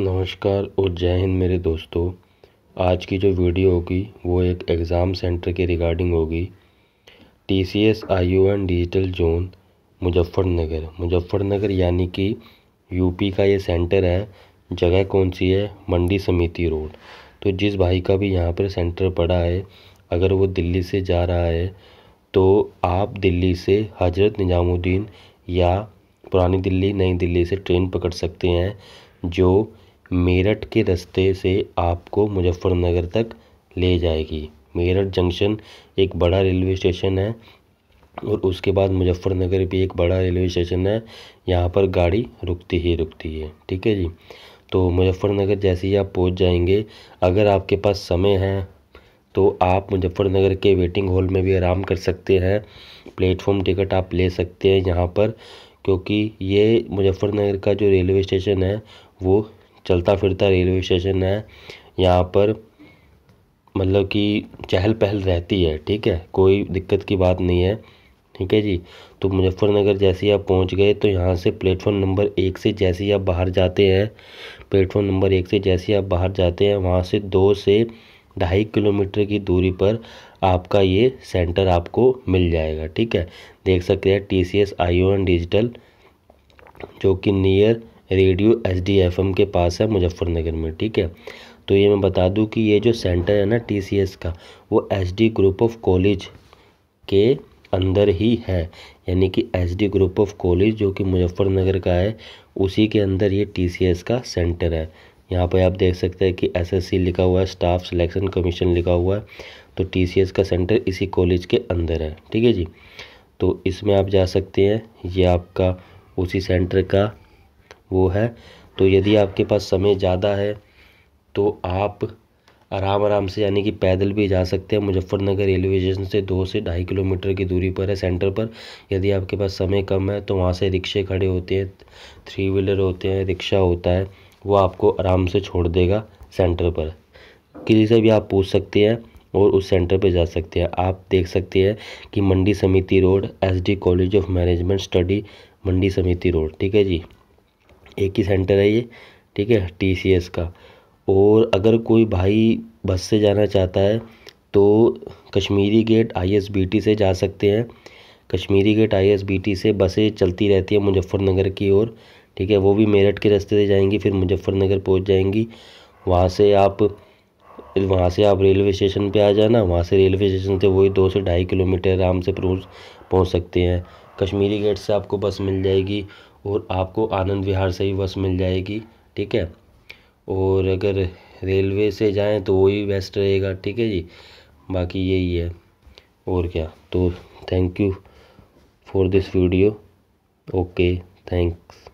नमस्कार और जय हिंद मेरे दोस्तों आज की जो वीडियो होगी वो एक एग्ज़ाम सेंटर के रिगार्डिंग होगी T C S I U N digital zone Muzaffarnagar Muzaffarnagar यानी कि यूपी का ये सेंटर है जगह कौन सी है मंडी समिति रोड तो जिस भाई का भी यहाँ पर सेंटर पड़ा है अगर वो दिल्ली से जा रहा है तो आप दिल्ली से हजरत निज़ामुद्दीन या पुरानी दिल्ली नई दिल्ली से ट्रेन पकड़ सकते हैं जो मेरठ के रास्ते से आपको मुज़फ़्फ़रनगर तक ले जाएगी मेरठ जंक्शन एक बड़ा रेलवे स्टेशन है और उसके बाद मुज़फ़्फ़रनगर भी एक बड़ा रेलवे स्टेशन है यहाँ पर गाड़ी रुकती ही रुकती है ठीक है जी तो मुज़फ़्फ़रनगर जैसे ही आप पहुँच जाएंगे अगर आपके पास समय है तो आप मुज़फ़्फ़रनगर के वेटिंग हॉल में भी आराम कर सकते हैं प्लेटफॉर्म टिकट आप ले सकते हैं यहाँ पर क्योंकि ये मुज़फ़्फ़रनगर का जो रेलवे स्टेशन है वो चलता फिरता रेलवे स्टेशन है यहाँ पर मतलब कि चहल पहल रहती है ठीक है कोई दिक्कत की बात नहीं है ठीक है जी तो मुजफ्फरनगर जैसे ही आप पहुँच गए तो यहाँ से प्लेटफॉर्म नंबर एक से जैसे ही आप बाहर जाते हैं प्लेटफॉर्म नंबर एक से जैसे ही आप बाहर जाते हैं वहाँ से दो से ढाई किलोमीटर की दूरी पर आपका ये सेंटर आपको मिल जाएगा ठीक है देख सकते हैं T C S I O N digital जो कि near radio H D F M के पास है मुजफ्फरनगर में ठीक है तो ये मैं बता दूं कि ये जो सेंटर है ना टी सी एस का वो H D group of college के अंदर ही है यानी कि H D group of college जो कि मुजफ्फरनगर का है उसी के अंदर ये टी सी एस का सेंटर है यहाँ पर आप देख सकते हैं कि एस एस सी लिखा हुआ है स्टाफ सिलेक्शन कमीशन लिखा हुआ है तो टी सी एस का सेंटर इसी कॉलेज के अंदर है ठीक है जी तो इसमें आप जा सकते हैं ये आपका उसी सेंटर का वो है तो यदि आपके पास समय ज़्यादा है तो आप आराम आराम से यानी कि पैदल भी जा सकते हैं मुजफ्फरनगर रेलवे स्टेशन से दो से ढाई किलोमीटर की दूरी पर है सेंटर पर यदि आपके पास समय कम है तो वहाँ से रिक्शे खड़े होते हैं थ्री व्हीलर होते हैं रिक्शा होता है वो आपको आराम से छोड़ देगा सेंटर पर किसी से भी आप पूछ सकते हैं और उस सेंटर पर जा सकते हैं आप देख सकते हैं कि मंडी समिति road SD college of management study मंडी समिति रोड ठीक है जी एक ही सेंटर है ये ठीक है टीसीएस का और अगर कोई भाई बस से जाना चाहता है तो कश्मीरी गेट आईएसबीटी से जा सकते हैं कश्मीरी गेट आईएसबीटी से बसें चलती रहती हैं मुजफ्फ़रनगर की ओर ठीक है वो भी मेरठ के रास्ते से जाएंगी फिर मुजफ्फ़रनगर पहुंच जाएंगी वहाँ से आप वहाँ से आप रेलवे स्टेशन पे आ जाना वहाँ से रेलवे स्टेशन से वही दो से ढाई किलोमीटर आराम से पहुँच सकते हैं कश्मीरी गेट से आपको बस मिल जाएगी और आपको आनंद विहार से ही बस मिल जाएगी ठीक है और अगर रेलवे से जाएँ तो वही बेस्ट रहेगा ठीक है जी बाकी यही है और क्या तो thank you for this video okay thanks